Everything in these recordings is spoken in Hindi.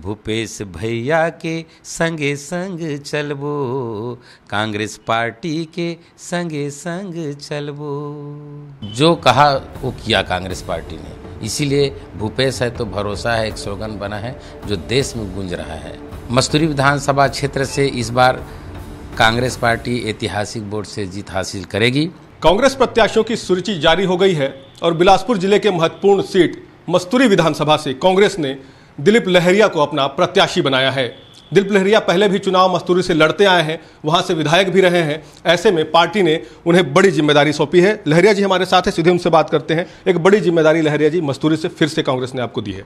भूपेश भैया के संगे संग चलबो कांग्रेस पार्टी के संगे संग चलबो जो कहा वो किया कांग्रेस पार्टी ने इसीलिए भूपेश है तो भरोसा है एक स्लोगन बना है जो देश में गूंज रहा है मस्तूरी विधानसभा क्षेत्र से इस बार कांग्रेस पार्टी ऐतिहासिक वोट से जीत हासिल करेगी कांग्रेस प्रत्याशियों की सूची जारी हो गई है और बिलासपुर जिले के महत्वपूर्ण सीट मस्तूरी विधानसभा से कांग्रेस ने दिलीप लहरिया को अपना प्रत्याशी बनाया है दिलीप लहरिया पहले भी चुनाव मस्तूरी से लड़ते आए हैं वहां से विधायक भी रहे हैं ऐसे में पार्टी ने उन्हें बड़ी जिम्मेदारी सौंपी है लहरिया जी हमारे साथ है सीधे उनसे बात करते हैं एक बड़ी जिम्मेदारी लहरिया जी मस्तूरी से फिर से कांग्रेस ने आपको दी है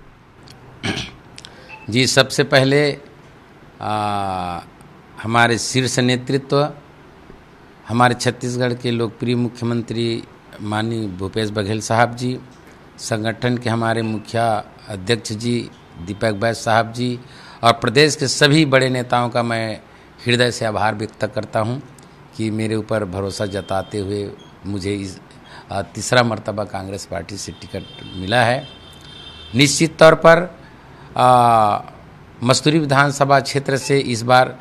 जी सबसे पहले आ, हमारे शीर्ष नेतृत्व हमारे छत्तीसगढ़ के लोकप्रिय मुख्यमंत्री माननीय भूपेश बघेल साहब जी संगठन के हमारे मुखिया अध्यक्ष जी दीपक भाई साहब जी और प्रदेश के सभी बड़े नेताओं का मैं हृदय से आभार व्यक्त करता हूँ कि मेरे ऊपर भरोसा जताते हुए मुझे इस तीसरा मरतबा कांग्रेस पार्टी से टिकट मिला है निश्चित तौर पर मस्तूरी विधानसभा क्षेत्र से इस बार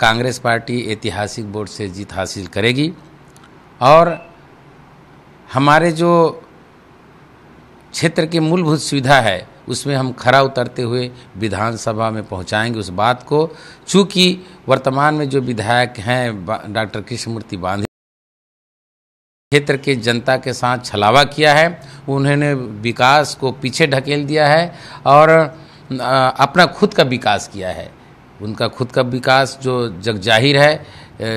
कांग्रेस पार्टी ऐतिहासिक वोट से जीत हासिल करेगी और हमारे जो क्षेत्र की मूलभूत सुविधा है उसमें हम खरा उतरते हुए विधानसभा में पहुंचाएंगे उस बात को चूँकि वर्तमान में जो विधायक हैं डॉक्टर कृष्णमूर्ति बांधी क्षेत्र के जनता के साथ छलावा किया है उन्होंने विकास को पीछे ढकेल दिया है और अपना खुद का विकास किया है उनका खुद का विकास जो जग जाहिर है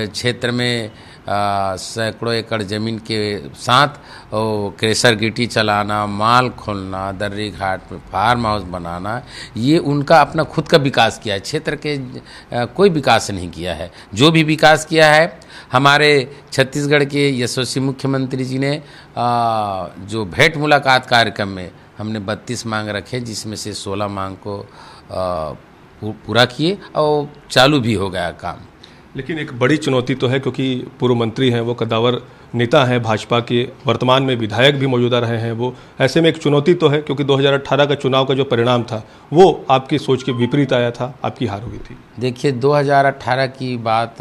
क्षेत्र में सैकड़ों एकड़ ज़मीन के साथ क्रेशर गिटी चलाना माल खोलना दर्री घाट में फार्म हाउस बनाना ये उनका अपना खुद का विकास किया है क्षेत्र के कोई विकास नहीं किया है जो भी विकास किया है हमारे छत्तीसगढ़ के यशस्वी मुख्यमंत्री जी ने जो भेंट मुलाकात कार्यक्रम में हमने बत्तीस मांग रखे जिसमें से सोलह मांग को पूरा किए और चालू भी हो गया काम लेकिन एक बड़ी चुनौती तो है क्योंकि पूर्व मंत्री हैं वो कदावर नेता हैं भाजपा के वर्तमान में विधायक भी मौजूदा रहे हैं वो ऐसे में एक चुनौती तो है क्योंकि 2018 का चुनाव का जो परिणाम था वो आपकी सोच के विपरीत आया था आपकी हार हुई थी देखिए 2018 की बात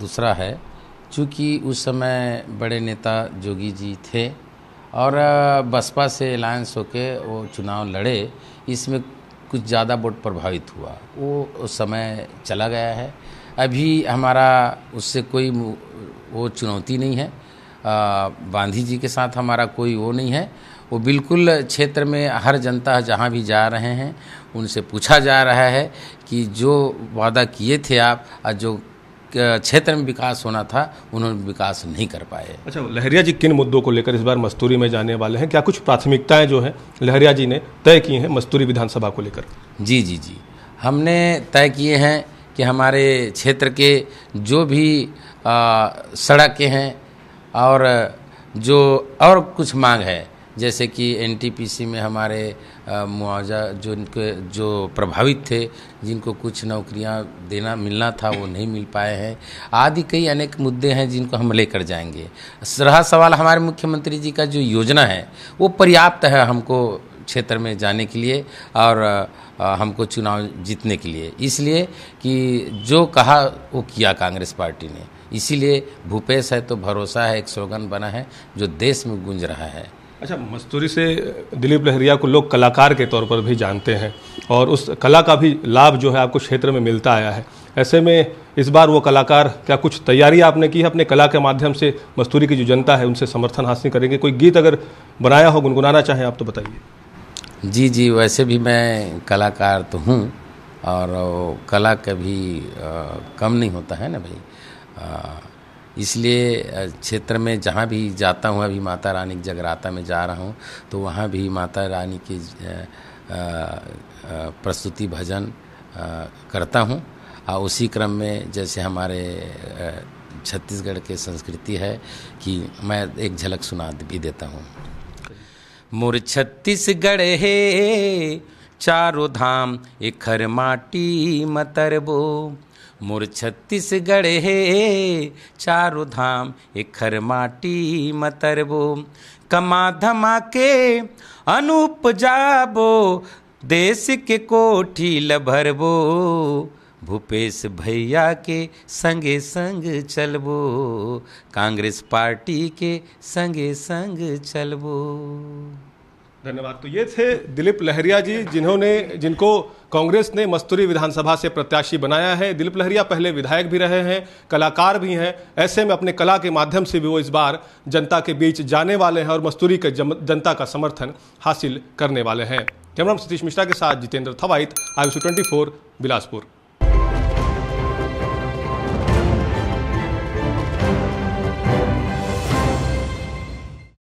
दूसरा है चूँकि उस समय बड़े नेता जोगी जी थे और बसपा से अलायंस होकर वो चुनाव लड़े इसमें कुछ ज़्यादा वोट प्रभावित हुआ वो उस समय चला गया है अभी हमारा उससे कोई वो चुनौती नहीं है गांधी जी के साथ हमारा कोई वो नहीं है वो बिल्कुल क्षेत्र में हर जनता जहाँ भी जा रहे हैं उनसे पूछा जा रहा है कि जो वादा किए थे आप और जो क्षेत्र में विकास होना था उन्होंने विकास नहीं कर पाए अच्छा लहरिया जी किन मुद्दों को लेकर इस बार मस्तूरी में जाने वाले हैं क्या कुछ प्राथमिकताएं जो हैं लहरिया जी ने तय किए हैं मस्तूरी विधानसभा को लेकर जी जी जी हमने तय किए हैं कि हमारे क्षेत्र के जो भी सड़कें हैं और जो और कुछ मांग है जैसे कि एनटीपीसी में हमारे मुआवजा जो इनके जो प्रभावित थे जिनको कुछ नौकरियां देना मिलना था वो नहीं मिल पाए हैं आदि कई अनेक मुद्दे हैं जिनको हम लेकर जाएंगे रहा सवाल हमारे मुख्यमंत्री जी का जो योजना है वो पर्याप्त है हमको क्षेत्र में जाने के लिए और हमको चुनाव जीतने के लिए इसलिए कि जो कहा वो किया कांग्रेस पार्टी ने इसीलिए भूपेश है तो भरोसा है एक स्लोगन बना है जो देश में गूंज रहा है अच्छा मस्तूरी से दिलीप लहरिया को लोग कलाकार के तौर पर भी जानते हैं और उस कला का भी लाभ जो है आपको क्षेत्र में मिलता आया है ऐसे में इस बार वो कलाकार क्या कुछ तैयारी आपने की है अपने कला के माध्यम से मस्तूरी की जो जनता है उनसे समर्थन हासिल करेंगे कोई गीत अगर बनाया हो गुनगुनाना चाहें आप तो बताइए जी जी वैसे भी मैं कलाकार तो हूँ और कला कभी कम नहीं होता है ना भाई इसलिए क्षेत्र में जहाँ भी जाता हूँ अभी माता रानी की जगराता में जा रहा हूँ तो वहाँ भी माता रानी की प्रस्तुति भजन करता हूँ और उसी क्रम में जैसे हमारे छत्तीसगढ़ के संस्कृति है कि मैं एक झलक सुना भी देता हूँ मोर छत्तीसगढ़ हे चारो धाम इखर माटी मतरबो मोर छत्तीसगढ़ हे चारो धाम इखर माटी मतरबो कमा धमा के अनुप जाबो देश के कोठी लभरबो भूपेश भैया के संगे संग चलबो कांग्रेस पार्टी के संगे संग चलबो धन्यवाद तो ये थे दिलीप लहरिया जी जिन्होंने जिनको कांग्रेस ने मस्तूरी विधानसभा से प्रत्याशी बनाया है दिलीप लहरिया पहले विधायक भी रहे हैं कलाकार भी हैं ऐसे में अपने कला के माध्यम से भी वो इस बार जनता के बीच जाने वाले हैं और मस्तूरी के जनता का समर्थन हासिल करने वाले हैं कैमरा सतीश मिश्रा के साथ जितेंद्र थवाइत आई ट्वेंटी बिलासपुर